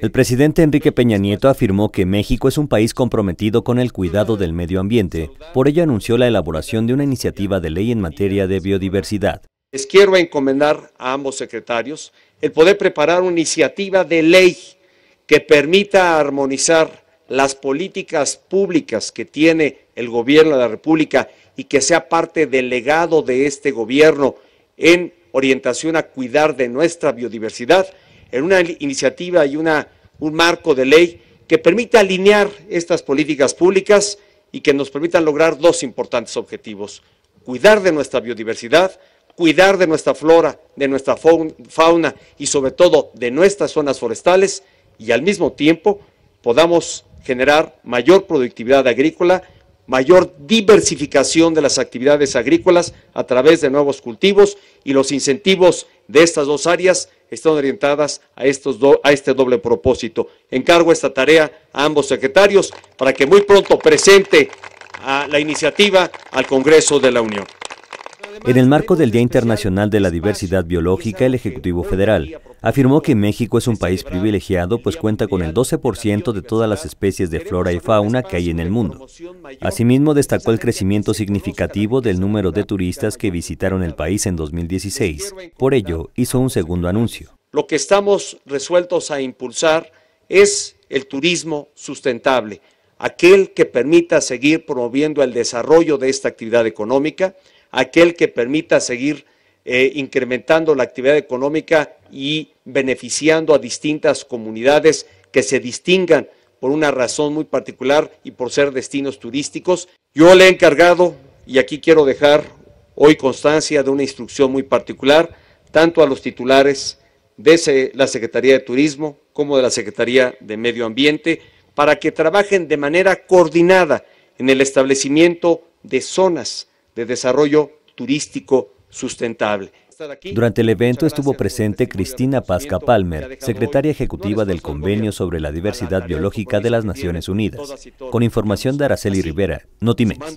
El presidente Enrique Peña Nieto afirmó que México es un país comprometido con el cuidado del medio ambiente, por ello anunció la elaboración de una iniciativa de ley en materia de biodiversidad. Les quiero encomendar a ambos secretarios el poder preparar una iniciativa de ley que permita armonizar las políticas públicas que tiene el gobierno de la República y que sea parte del legado de este gobierno en orientación a cuidar de nuestra biodiversidad en una iniciativa y un marco de ley que permita alinear estas políticas públicas y que nos permitan lograr dos importantes objetivos. Cuidar de nuestra biodiversidad, cuidar de nuestra flora, de nuestra fauna y sobre todo de nuestras zonas forestales y al mismo tiempo podamos generar mayor productividad agrícola, mayor diversificación de las actividades agrícolas a través de nuevos cultivos y los incentivos de estas dos áreas están orientadas a, estos a este doble propósito. Encargo esta tarea a ambos secretarios para que muy pronto presente la iniciativa al Congreso de la Unión. En el marco del Día Internacional de la Diversidad Biológica, el Ejecutivo Federal afirmó que México es un país privilegiado pues cuenta con el 12% de todas las especies de flora y fauna que hay en el mundo. Asimismo, destacó el crecimiento significativo del número de turistas que visitaron el país en 2016. Por ello, hizo un segundo anuncio. Lo que estamos resueltos a impulsar es el turismo sustentable, aquel que permita seguir promoviendo el desarrollo de esta actividad económica, aquel que permita seguir eh, incrementando la actividad económica y beneficiando a distintas comunidades que se distingan por una razón muy particular y por ser destinos turísticos. Yo le he encargado, y aquí quiero dejar hoy constancia de una instrucción muy particular, tanto a los titulares de la Secretaría de Turismo como de la Secretaría de Medio Ambiente, para que trabajen de manera coordinada en el establecimiento de zonas de desarrollo turístico sustentable. Durante el evento estuvo presente Cristina Pasca Palmer, secretaria ejecutiva del Convenio sobre la Diversidad Biológica de las Naciones Unidas, con información de Araceli Rivera, Notimex.